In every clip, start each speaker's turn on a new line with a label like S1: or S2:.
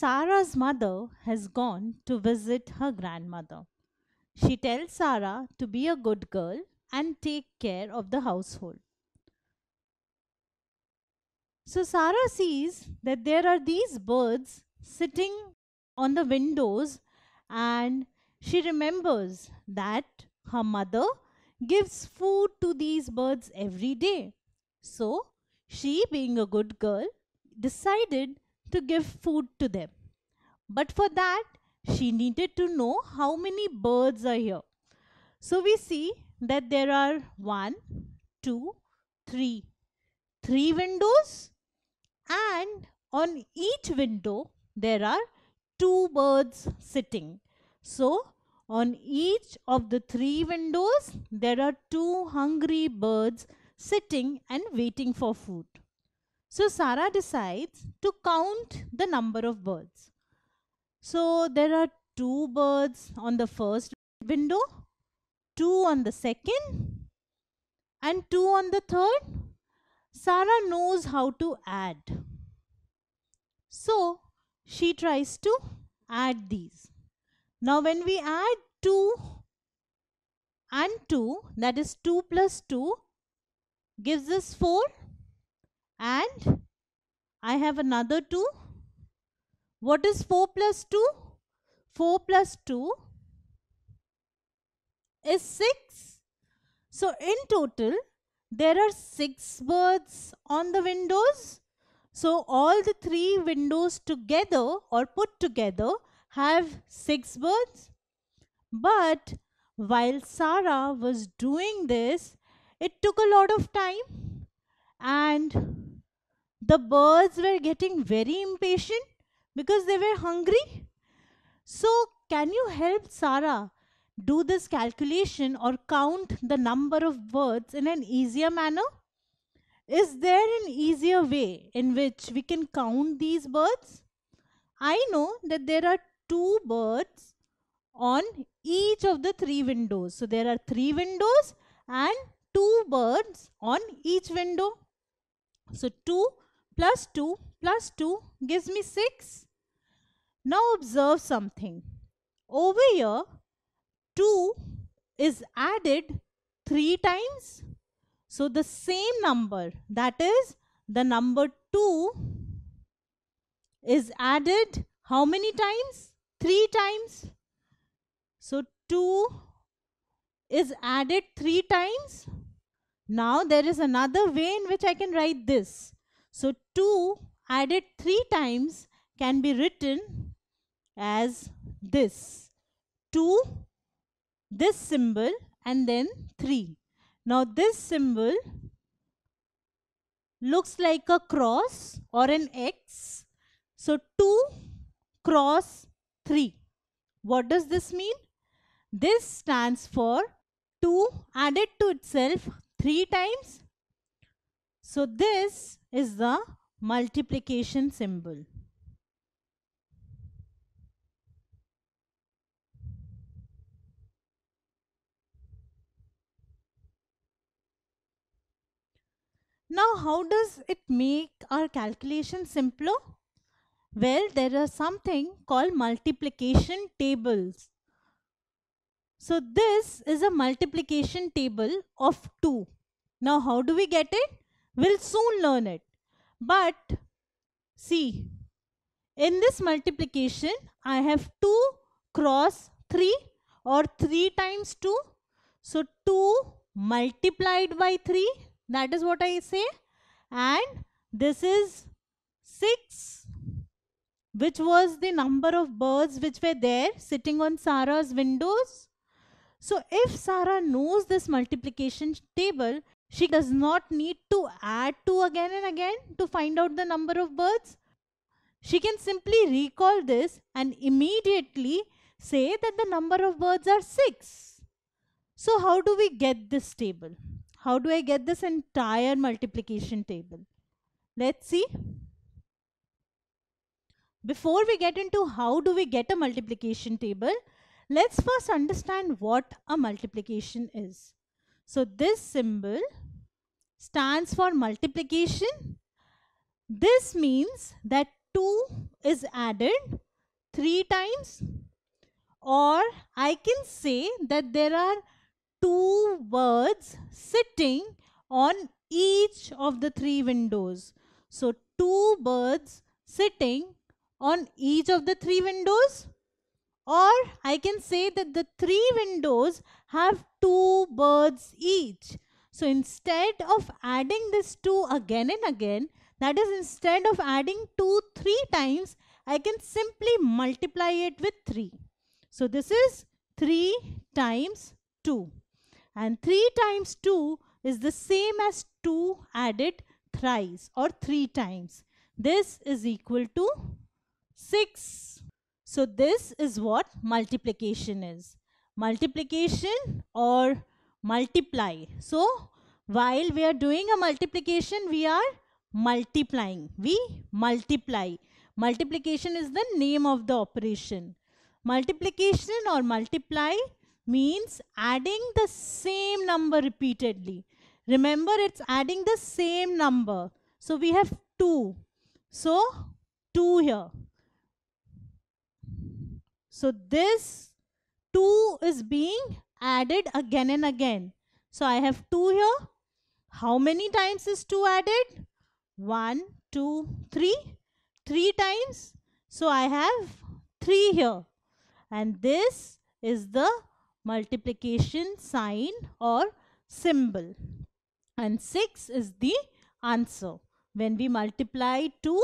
S1: Sarah's mother has gone to visit her grandmother. She tells Sarah to be a good girl and take care of the household. So Sarah sees that there are these birds sitting on the windows and she remembers that her mother gives food to these birds every day. So she, being a good girl, decided to give food to them. But for that, she needed to know how many birds are here. So we see that there are one, two, three, three windows and on each window there are two birds sitting. So on each of the three windows there are two hungry birds sitting and waiting for food. So Sarah decides to count the number of birds. So there are two birds on the first window, two on the second, and two on the third. Sarah knows how to add. So she tries to add these. Now when we add 2 and 2 that is 2 plus 2 gives us 4 and I have another 2. What is 4 plus 2? 4 plus 2 is 6. So in total, there are 6 birds on the windows. So all the 3 windows together or put together have 6 birds. But while Sarah was doing this, it took a lot of time and the birds were getting very impatient because they were hungry. So, can you help Sarah do this calculation or count the number of birds in an easier manner? Is there an easier way in which we can count these birds? I know that there are two birds on each of the three windows. So, there are three windows and two birds on each window. So, 2 plus 2 plus 2 gives me 6. Now observe something. Over here 2 is added 3 times. So the same number that is the number 2 is added how many times? 3 times. So 2 is added 3 times. Now there is another way in which I can write this. So 2 added 3 times can be written as this 2 this symbol and then 3. Now this symbol looks like a cross or an X. So 2 cross 3. What does this mean? This stands for 2 added to itself 3 times so this is the multiplication symbol. Now how does it make our calculation simpler? Well, there are something called multiplication tables. So this is a multiplication table of 2. Now how do we get it? will soon learn it. But see, in this multiplication, I have 2 cross 3 or 3 times 2. So 2 multiplied by 3, that is what I say. And this is 6, which was the number of birds which were there sitting on Sarah's windows. So if Sarah knows this multiplication table, she does not need to add 2 again and again to find out the number of birds. She can simply recall this and immediately say that the number of birds are 6. So how do we get this table? How do I get this entire multiplication table? Let's see. Before we get into how do we get a multiplication table, let's first understand what a multiplication is. So this symbol stands for multiplication. This means that 2 is added 3 times or I can say that there are two birds sitting on each of the three windows. So two birds sitting on each of the three windows or I can say that the three windows have two birds each. So instead of adding this 2 again and again, that is instead of adding 2 3 times, I can simply multiply it with 3. So this is 3 times 2 and 3 times 2 is the same as 2 added thrice or 3 times. This is equal to 6. So this is what multiplication is. Multiplication or multiply. So while we are doing a multiplication, we are multiplying. We multiply. Multiplication is the name of the operation. Multiplication or multiply means adding the same number repeatedly. Remember, it's adding the same number. So we have 2. So 2 here. So this 2 is being added again and again. So I have 2 here. How many times is 2 added? 1, 2, 3. 3 times. So I have 3 here. And this is the multiplication sign or symbol. And 6 is the answer when we multiply 2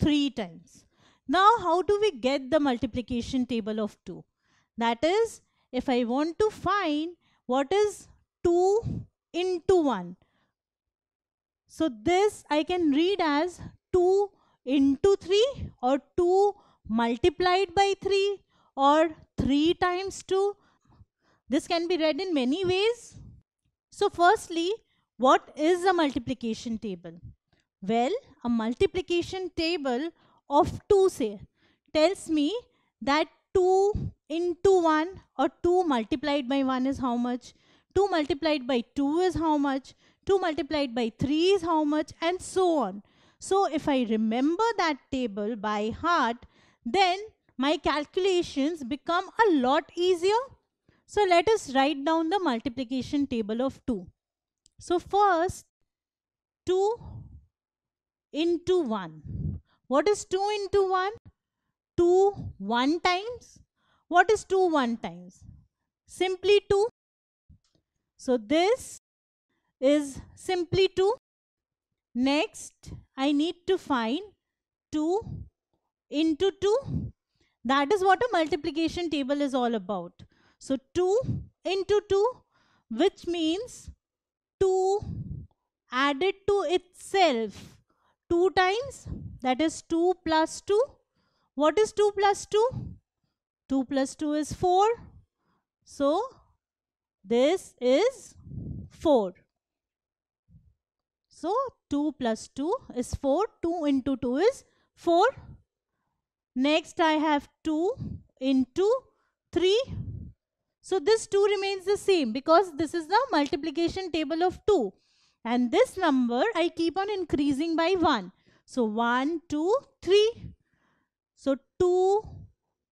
S1: 3 times. Now, how do we get the multiplication table of 2? That is, if I want to find what is 2 into 1. So, this I can read as 2 into 3 or 2 multiplied by 3 or 3 times 2. This can be read in many ways. So, firstly, what is a multiplication table? Well, a multiplication table of 2 say tells me that 2 into 1 or 2 multiplied by 1 is how much 2 multiplied by 2 is how much 2 multiplied by 3 is how much and so on so if I remember that table by heart then my calculations become a lot easier so let us write down the multiplication table of 2 so first 2 into 1 what is 2 into 1? 2 1 times. What is 2 1 times? Simply 2. So this is simply 2. Next, I need to find 2 into 2. That is what a multiplication table is all about. So 2 into 2, which means 2 added to itself 2 times that is 2 plus 2. What is 2 plus 2? 2 plus 2 is 4. So this is 4. So 2 plus 2 is 4. 2 into 2 is 4. Next I have 2 into 3. So this 2 remains the same because this is the multiplication table of 2. And this number I keep on increasing by 1. So 1, 2, 3. So 2,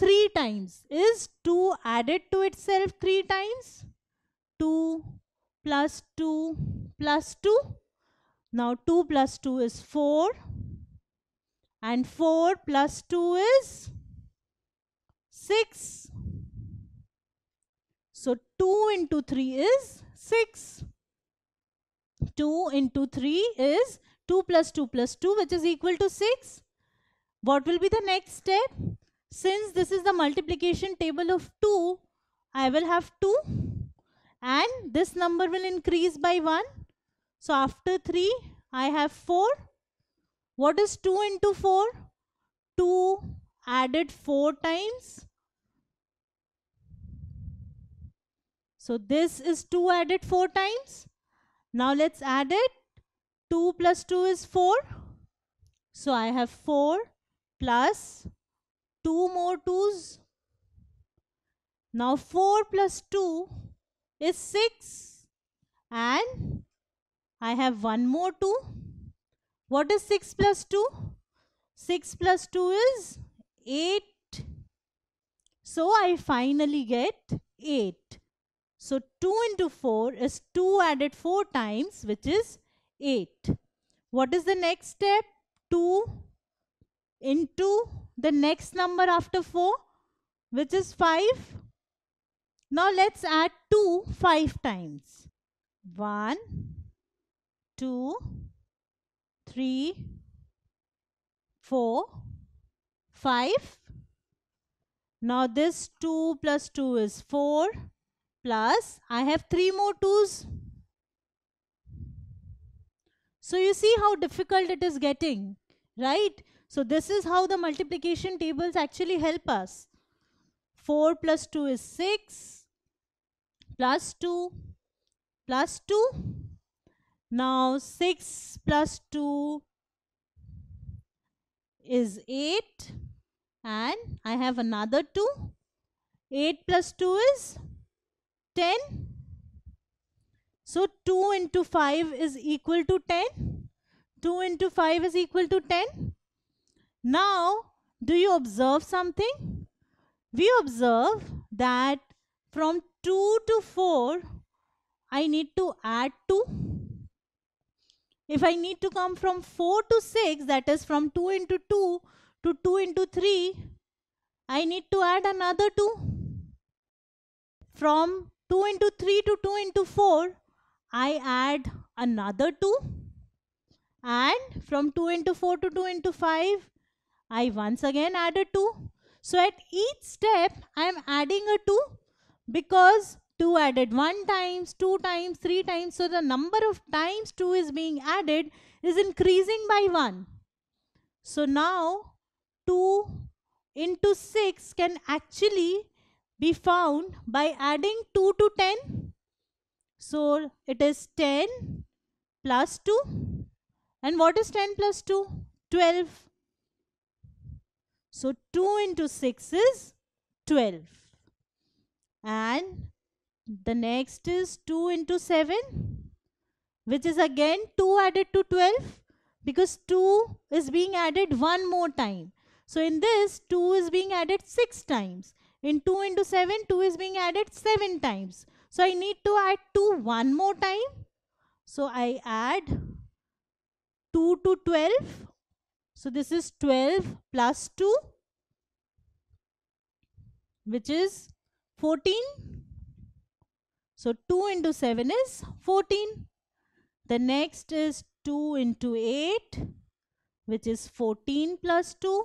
S1: 3 times. Is 2 added to itself 3 times? 2 plus 2 plus 2. Now 2 plus 2 is 4. And 4 plus 2 is 6. So 2 into 3 is 6. 2 into 3 is 2 plus 2 plus 2 which is equal to 6. What will be the next step? Since this is the multiplication table of 2, I will have 2 and this number will increase by 1. So after 3, I have 4. What is 2 into 4? 2 added 4 times. So this is 2 added 4 times. Now let's add it. 2 plus 2 is 4. So I have 4 plus 2 more 2s. Now 4 plus 2 is 6 and I have one more 2. What is 6 plus 2? 6 plus 2 is 8. So I finally get 8. So 2 into 4 is 2 added 4 times which is 8. What is the next step? 2 into the next number after 4 which is 5. Now let's add 2 5 times. 1, 2, 3, 4, 5. Now this 2 plus 2 is 4 plus I have 3 more 2's. So you see how difficult it is getting, right? So this is how the multiplication tables actually help us. 4 plus 2 is 6, plus 2, plus 2. Now 6 plus 2 is 8 and I have another 2. 8 plus 2 is 10. So 2 into 5 is equal to 10. 2 into 5 is equal to 10. Now, do you observe something? We observe that from 2 to 4, I need to add 2. If I need to come from 4 to 6, that is from 2 into 2 to 2 into 3, I need to add another 2. From 2 into 3 to 2 into 4, I add another 2. And from 2 into 4 to 2 into 5, I once again add a 2. So at each step, I am adding a 2 because 2 added 1 times, 2 times, 3 times. So the number of times 2 is being added is increasing by 1. So now 2 into 6 can actually be found by adding 2 to 10. So it is 10 plus 2. And what is 10 plus 2? 12. So 2 into 6 is 12. And the next is 2 into 7 which is again 2 added to 12 because 2 is being added one more time. So in this 2 is being added 6 times in 2 into 7, 2 is being added 7 times. So I need to add 2 one more time. So I add 2 to 12. So this is 12 plus 2 which is 14. So 2 into 7 is 14. The next is 2 into 8 which is 14 plus 2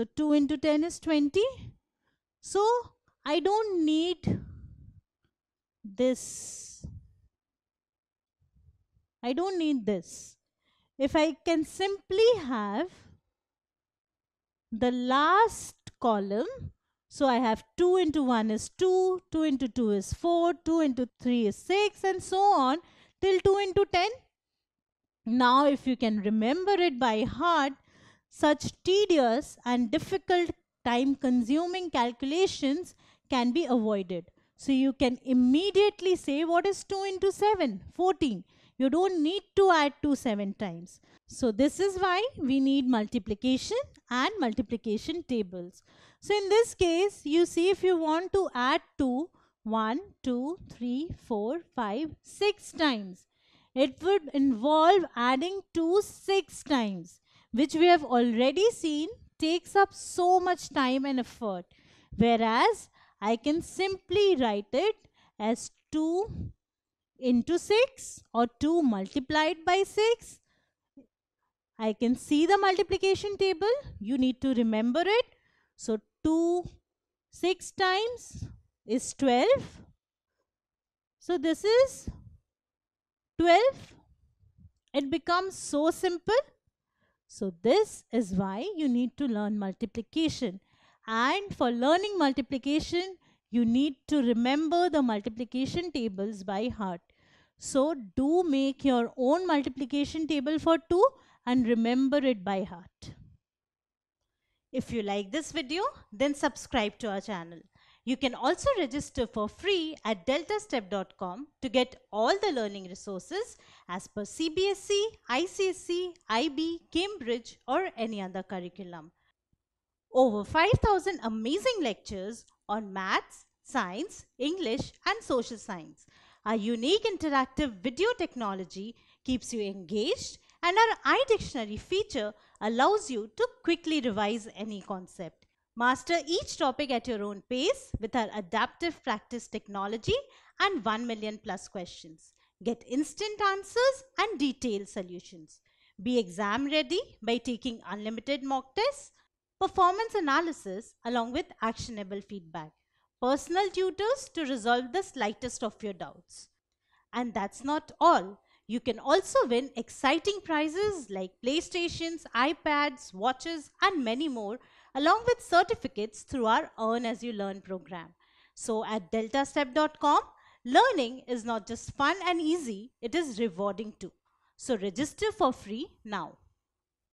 S1: So 2 into 10 is 20. So I don't need this. I don't need this. If I can simply have the last column, so I have 2 into 1 is 2, 2 into 2 is 4, 2 into 3 is 6 and so on till 2 into 10. Now if you can remember it by heart, such tedious and difficult time consuming calculations can be avoided. So you can immediately say what is 2 into 7? 14. You don't need to add 2 7 times. So this is why we need multiplication and multiplication tables. So in this case, you see if you want to add 2, 1, 2, 3, 4, 5, 6 times. It would involve adding 2 6 times which we have already seen takes up so much time and effort, whereas I can simply write it as 2 into 6 or 2 multiplied by 6. I can see the multiplication table. You need to remember it. So 2 6 times is 12. So this is 12. It becomes so simple. So this is why you need to learn multiplication. And for learning multiplication, you need to remember the multiplication tables by heart. So do make your own multiplication table for 2 and remember it by heart. If you like this video, then subscribe to our channel. You can also register for free at deltastep.com to get all the learning resources as per CBSE, ICSE, IB, Cambridge or any other curriculum. Over 5000 amazing lectures on maths, science, English and social science. Our unique interactive video technology keeps you engaged and our iDictionary feature allows you to quickly revise any concept. Master each topic at your own pace with our adaptive practice technology and 1 million plus questions. Get instant answers and detailed solutions. Be exam ready by taking unlimited mock tests, performance analysis along with actionable feedback, personal tutors to resolve the slightest of your doubts. And that's not all. You can also win exciting prizes like PlayStations, iPads, watches and many more along with certificates through our Earn As You Learn program. So at deltastep.com, Learning is not just fun and easy, it is rewarding too. So register for free now.